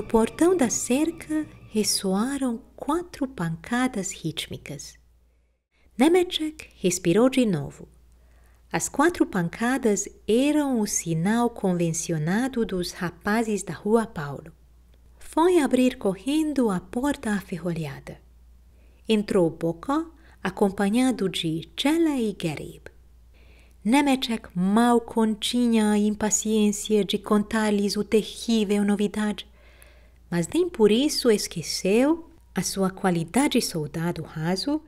No portão da cerca ressoaram quatro pancadas rítmicas. Nemetchek respirou de novo. As quatro pancadas eram o sinal convencionado dos rapazes da Rua Paulo. Foi abrir correndo a porta aferrolhada. Entrou Boca, acompanhado de Chela e Garib. Nemetchek mal continha a impaciência de contar-lhes o terrível novidade mas nem por isso esqueceu a sua qualidade de soldado raso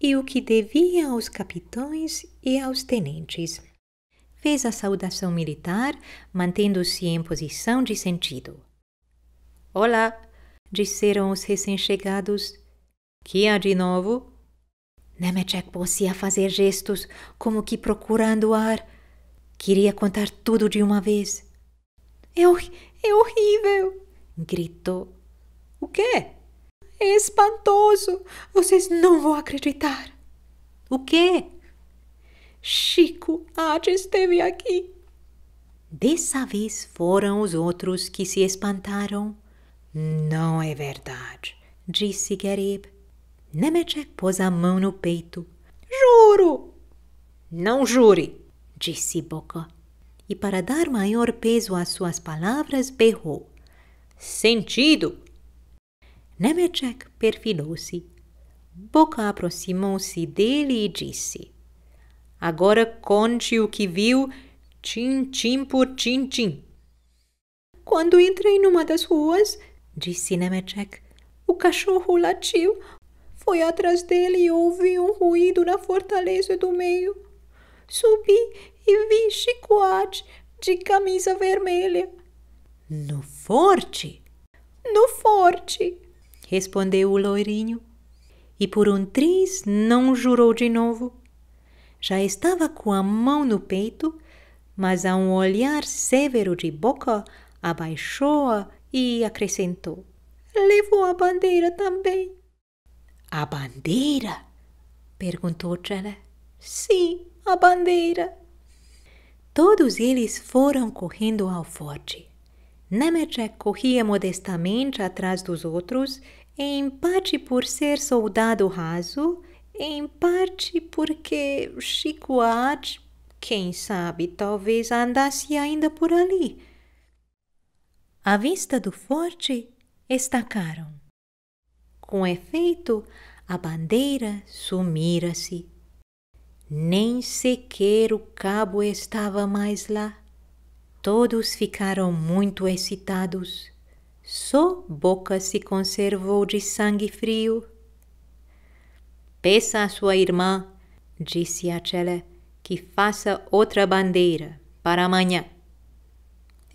e o que devia aos capitães e aos tenentes. Fez a saudação militar, mantendo-se em posição de sentido. Olá! disseram os recém-chegados. Que há de novo? Nemetchek a fazer gestos, como que procurando ar. Queria contar tudo de uma vez. É, é horrível! gritou. O quê? É espantoso! Vocês não vão acreditar! O quê? Chico Arte esteve aqui. Dessa vez foram os outros que se espantaram. Não é verdade, disse Garib. Nemetchek pôs a mão no peito. Juro! Não jure, disse Boca. E para dar maior peso às suas palavras, berrou. Sentido! Nemerjack né, perfilou-se. Boca aproximou-se dele e disse: Agora conte o que viu, tim-tim por tim-tim. Quando entrei numa das ruas, disse Nemerjack, né, o cachorro latiu. Foi atrás dele e ouvi um ruído na fortaleza do meio. Subi e vi chicoate de camisa vermelha. No forte? No forte, respondeu o loirinho. E por um triz não jurou de novo. Já estava com a mão no peito, mas a um olhar severo de boca, abaixou-a e acrescentou: Levou a bandeira também. A bandeira? perguntou Tchelé. Sim, a bandeira. Todos eles foram correndo ao forte. Nemecek corria modestamente atrás dos outros, em parte por ser soldado raso, em parte porque Chico quem sabe, talvez andasse ainda por ali. À vista do forte, estacaram. Com efeito, a bandeira sumira-se. Nem sequer o cabo estava mais lá. Todos ficaram muito excitados. Só Boca se conservou de sangue frio. Peça à sua irmã, disse a Chele, que faça outra bandeira para amanhã.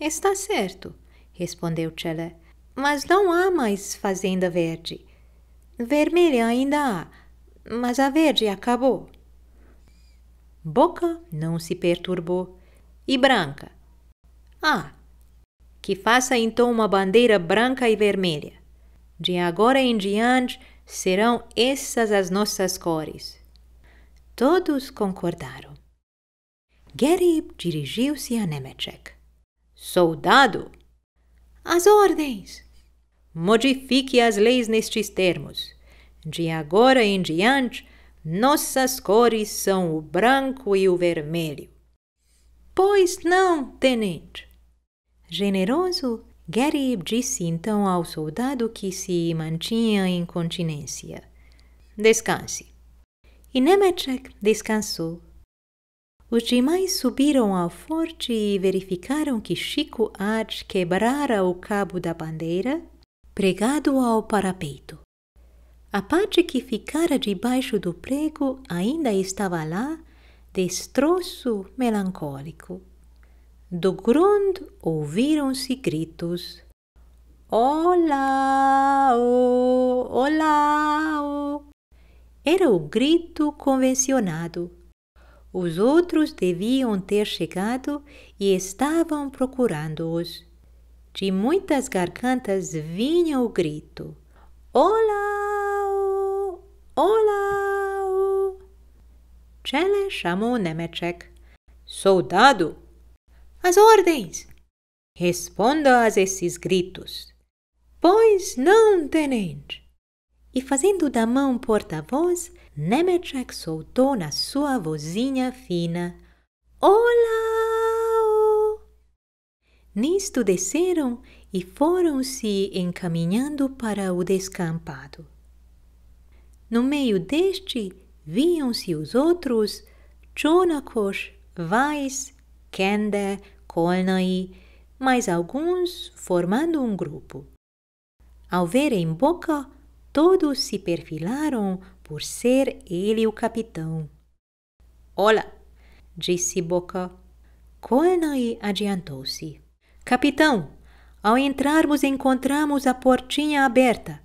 Está certo, respondeu Chele, mas não há mais fazenda verde. Vermelha ainda há, mas a verde acabou. Boca não se perturbou e Branca ah, que faça então uma bandeira branca e vermelha. De agora em diante serão essas as nossas cores. Todos concordaram. Gerib dirigiu-se a Nemechek. Soldado! As ordens! Modifique as leis nestes termos. De agora em diante, nossas cores são o branco e o vermelho. Pois não, tenente. Generoso, Garib disse então ao soldado que se mantinha em continência: Descanse. E Nemetchek descansou. Os demais subiram ao forte e verificaram que Chico Ad quebrara o cabo da bandeira pregado ao parapeito. A parte que ficara debaixo do prego ainda estava lá, destroço melancólico. Do grondo ouviram-se gritos. Olá, oh, olá, oh. Era o grito convencionado. Os outros deviam ter chegado e estavam procurando-os. De muitas gargantas vinha o grito: Olá, oh, olá! Cele chamou Nemetchek. Soldado! As ordens! Responda a esses gritos. Pois não, tenente! E fazendo da mão porta-voz, Nemetchek soltou na sua vozinha fina. Olá! Nisto desceram e foram se encaminhando para o descampado. No meio deste viam-se os outros Chonakos, Vais, Kende, Kolnai, mais alguns formando um grupo. Ao verem Boca, todos se perfilaram por ser ele o capitão. Olá, disse Boca. Kolnai adiantou-se. Capitão, ao entrarmos encontramos a portinha aberta.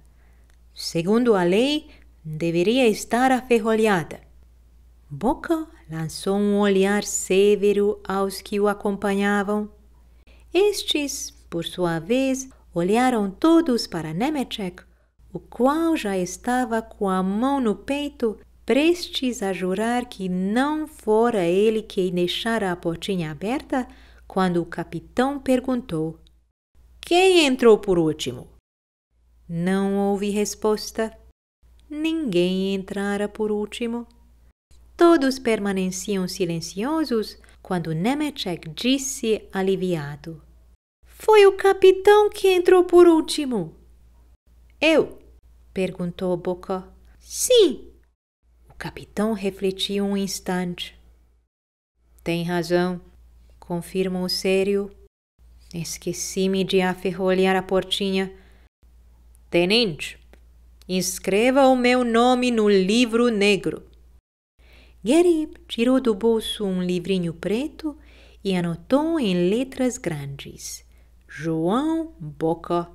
Segundo a lei, deveria estar aferrolhada. Boca lançou um olhar severo aos que o acompanhavam. Estes, por sua vez, olharam todos para Nemetchek, o qual já estava com a mão no peito, prestes a jurar que não fora ele quem deixara a portinha aberta, quando o capitão perguntou: Quem entrou por último? Não houve resposta ninguém entrara por último. Todos permaneciam silenciosos quando Nemetchek disse aliviado: Foi o capitão que entrou por último. Eu? perguntou Boca. Sim. O capitão refletiu um instante. Tem razão, confirmou sério. Esqueci-me de aferrolhar a portinha. Tenente, Inscreva o meu nome no livro negro. Gerib tirou do bolso um livrinho preto e anotou em letras grandes: João Boca.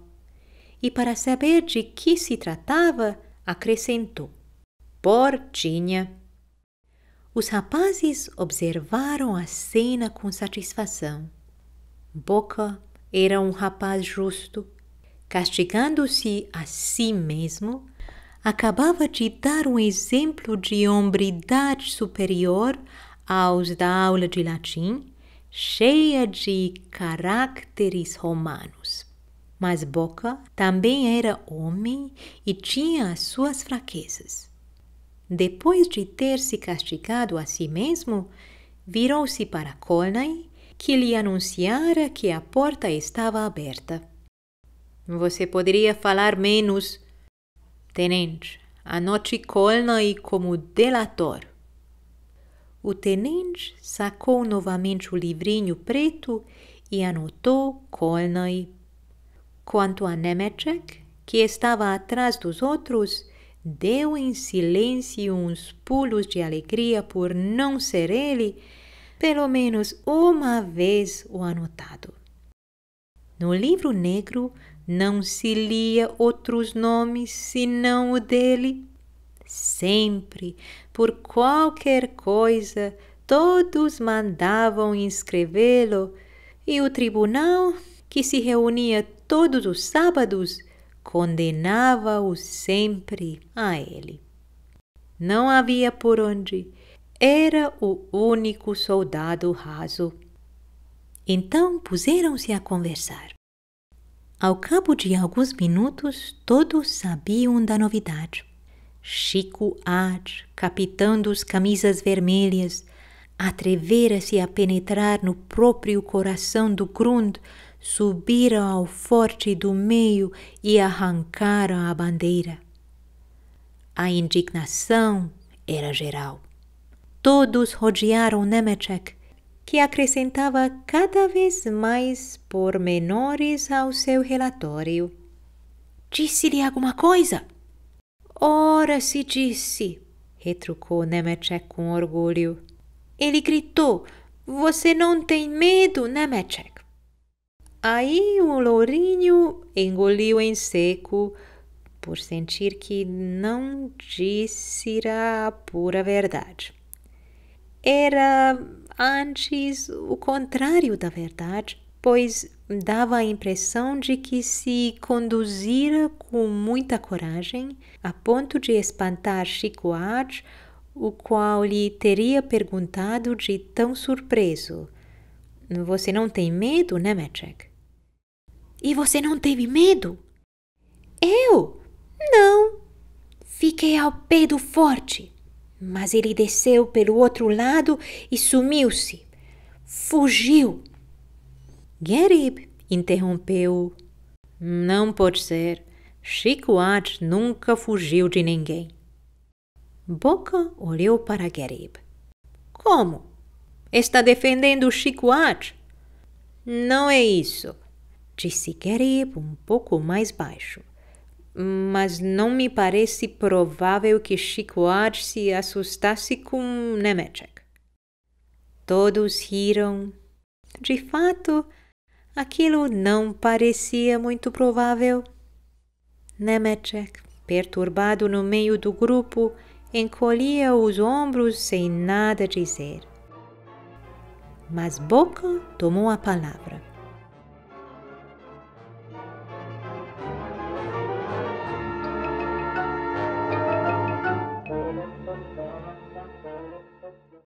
E para saber de que se tratava, acrescentou: Portinha. Os rapazes observaram a cena com satisfação. Boca era um rapaz justo, castigando-se a si mesmo, acabava de dar um exemplo de hombridade superior aos da aula de latim, cheia de caracteres romanos. Mas Boca também era homem e tinha as suas fraquezas. Depois de ter se castigado a si mesmo, virou-se para Colney, que lhe anunciara que a porta estava aberta. Você poderia falar menos. Tenente, anote Colney como delator. O tenente sacou novamente o livrinho preto e anotou colnai. Quanto a Nemechek, que estava atrás dos outros, deu em silêncio uns pulos de alegria por não ser ele, pelo menos uma vez o anotado. No livro negro não se lia outros nomes senão o dele. Sempre, por qualquer coisa, todos mandavam inscrevê-lo, e o tribunal, que se reunia todos os sábados, condenava-o sempre a ele. Não havia por onde, era o único soldado raso. Então puseram-se a conversar. Ao cabo de alguns minutos, todos sabiam da novidade. Chico Ad, capitão dos camisas vermelhas, atrevera-se a penetrar no próprio coração do Grund, subira ao forte do meio e arrancara a bandeira. A indignação era geral. Todos rodearam Nemetchek que acrescentava cada vez mais pormenores ao seu relatório. Disse-lhe alguma coisa? Ora se disse, retrucou Nemetchek com orgulho. Ele gritou: Você não tem medo, Nemetchek? Aí o lourinho engoliu em seco, por sentir que não dissera a pura verdade. Era antes o contrário da verdade, pois dava a impressão de que se conduzira com muita coragem, a ponto de espantar Chicoard, o qual lhe teria perguntado de tão surpreso: Você não tem medo, né, Metrek? E você não teve medo? Eu? Não. Fiquei ao pé do forte. Mas ele desceu pelo outro lado e sumiu-se. Fugiu. Gerib interrompeu. Não pode ser. Chico Ad nunca fugiu de ninguém. Boca olhou para Gerib. Como? Está defendendo Chico Ad? Não é isso, disse Gerib um pouco mais baixo mas não me parece provável que Chico Arce se assustasse com Nemeczek. Todos riram. De fato, aquilo não parecia muito provável. Nemeczek, perturbado no meio do grupo, encolhia os ombros sem nada dizer. Mas Boca tomou a palavra.